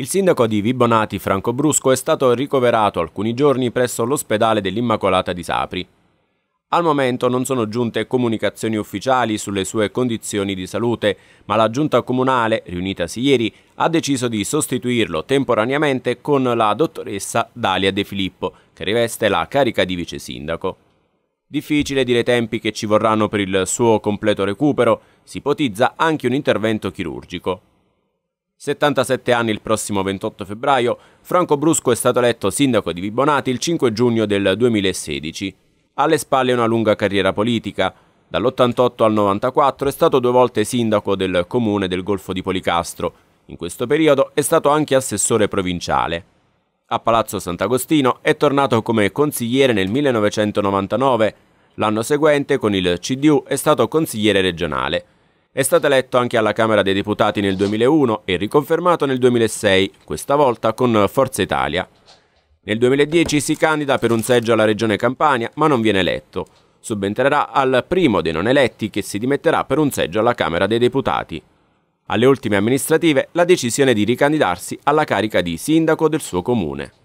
Il sindaco di Vibonati, Franco Brusco, è stato ricoverato alcuni giorni presso l'ospedale dell'Immacolata di Sapri. Al momento non sono giunte comunicazioni ufficiali sulle sue condizioni di salute, ma la giunta comunale, riunitasi ieri, ha deciso di sostituirlo temporaneamente con la dottoressa Dalia De Filippo, che riveste la carica di vice sindaco. Difficile dire i tempi che ci vorranno per il suo completo recupero, si ipotizza anche un intervento chirurgico. 77 anni il prossimo 28 febbraio, Franco Brusco è stato eletto sindaco di Vibonati il 5 giugno del 2016. Alle spalle una lunga carriera politica. Dall'88 al 94 è stato due volte sindaco del comune del Golfo di Policastro. In questo periodo è stato anche assessore provinciale. A Palazzo Sant'Agostino è tornato come consigliere nel 1999. L'anno seguente, con il CDU, è stato consigliere regionale. È stato eletto anche alla Camera dei Deputati nel 2001 e riconfermato nel 2006, questa volta con Forza Italia. Nel 2010 si candida per un seggio alla Regione Campania, ma non viene eletto. Subentrerà al primo dei non eletti che si dimetterà per un seggio alla Camera dei Deputati. Alle ultime amministrative la decisione di ricandidarsi alla carica di sindaco del suo comune.